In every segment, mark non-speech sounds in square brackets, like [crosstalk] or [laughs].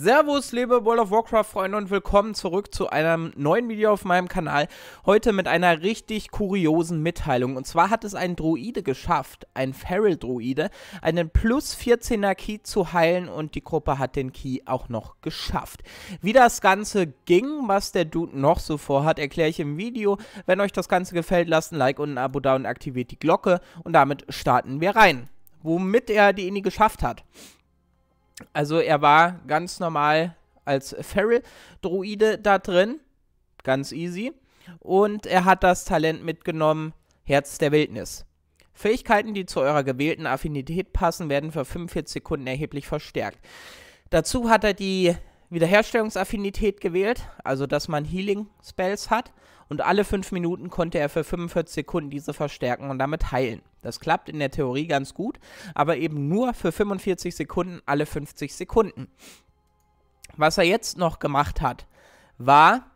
Servus, liebe World of Warcraft-Freunde und willkommen zurück zu einem neuen Video auf meinem Kanal. Heute mit einer richtig kuriosen Mitteilung. Und zwar hat es ein Druide geschafft, ein Feral-Druide, einen plus 14er Key zu heilen und die Gruppe hat den Key auch noch geschafft. Wie das Ganze ging, was der Dude noch so vorhat, erkläre ich im Video. Wenn euch das Ganze gefällt, lasst ein Like und ein Abo da und aktiviert die Glocke. Und damit starten wir rein, womit er die Ini geschafft hat. Also er war ganz normal als Feral-Druide da drin. Ganz easy. Und er hat das Talent mitgenommen, Herz der Wildnis. Fähigkeiten, die zu eurer gewählten Affinität passen, werden für 45 Sekunden erheblich verstärkt. Dazu hat er die Wiederherstellungsaffinität gewählt, also dass man Healing Spells hat und alle 5 Minuten konnte er für 45 Sekunden diese verstärken und damit heilen. Das klappt in der Theorie ganz gut, aber eben nur für 45 Sekunden alle 50 Sekunden. Was er jetzt noch gemacht hat, war,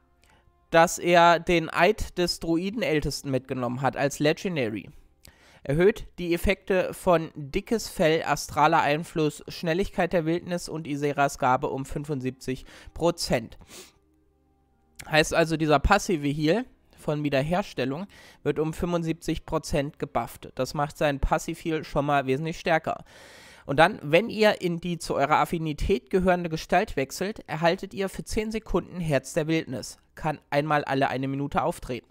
dass er den Eid des Druidenältesten mitgenommen hat als Legendary. Erhöht die Effekte von dickes Fell, astraler Einfluss, Schnelligkeit der Wildnis und Iseras Gabe um 75%. Heißt also, dieser passive Heal von Wiederherstellung wird um 75% gebufft. Das macht sein Passivheal schon mal wesentlich stärker. Und dann, wenn ihr in die zu eurer Affinität gehörende Gestalt wechselt, erhaltet ihr für 10 Sekunden Herz der Wildnis. Kann einmal alle eine Minute auftreten.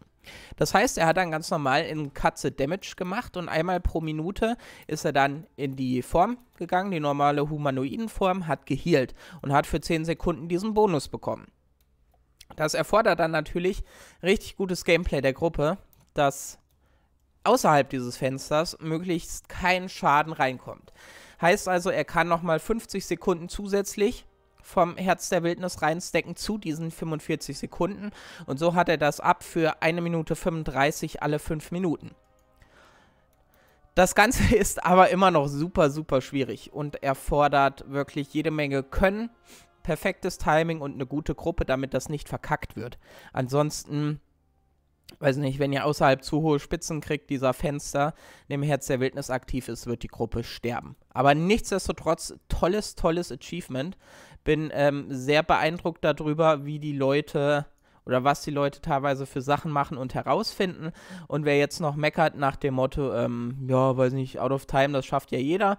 Das heißt, er hat dann ganz normal in Katze Damage gemacht und einmal pro Minute ist er dann in die Form gegangen, die normale Humanoidenform, hat geheilt und hat für 10 Sekunden diesen Bonus bekommen. Das erfordert dann natürlich richtig gutes Gameplay der Gruppe, dass außerhalb dieses Fensters möglichst kein Schaden reinkommt. Heißt also, er kann nochmal 50 Sekunden zusätzlich vom Herz der Wildnis reinstecken zu diesen 45 Sekunden. Und so hat er das ab für 1 Minute 35 alle 5 Minuten. Das Ganze [laughs] ist aber immer noch super, super schwierig und erfordert wirklich jede Menge Können perfektes Timing und eine gute Gruppe, damit das nicht verkackt wird. Ansonsten, weiß nicht, wenn ihr außerhalb zu hohe Spitzen kriegt, dieser Fenster, dem Herz der Wildnis aktiv ist, wird die Gruppe sterben. Aber nichtsdestotrotz, tolles, tolles Achievement. Bin ähm, sehr beeindruckt darüber, wie die Leute oder was die Leute teilweise für Sachen machen und herausfinden. Und wer jetzt noch meckert nach dem Motto, ähm, ja, weiß nicht, out of time, das schafft ja jeder,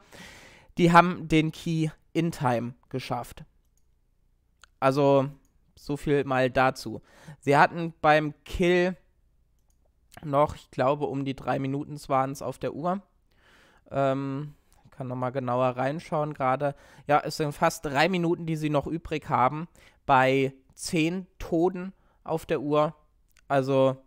die haben den Key in Time geschafft. Also so viel mal dazu. Sie hatten beim Kill noch, ich glaube, um die drei Minuten waren es auf der Uhr. Ähm, kann nochmal genauer reinschauen gerade. Ja, es sind fast drei Minuten, die sie noch übrig haben. Bei zehn Toten auf der Uhr. Also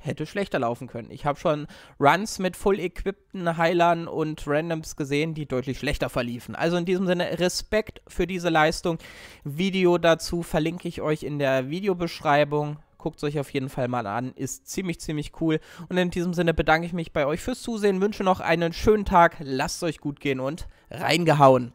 hätte schlechter laufen können. Ich habe schon Runs mit full equippten Heilern und Randoms gesehen, die deutlich schlechter verliefen. Also in diesem Sinne Respekt für diese Leistung. Video dazu verlinke ich euch in der Videobeschreibung. Guckt es euch auf jeden Fall mal an. Ist ziemlich, ziemlich cool. Und in diesem Sinne bedanke ich mich bei euch fürs Zusehen. Wünsche noch einen schönen Tag. Lasst es euch gut gehen und reingehauen.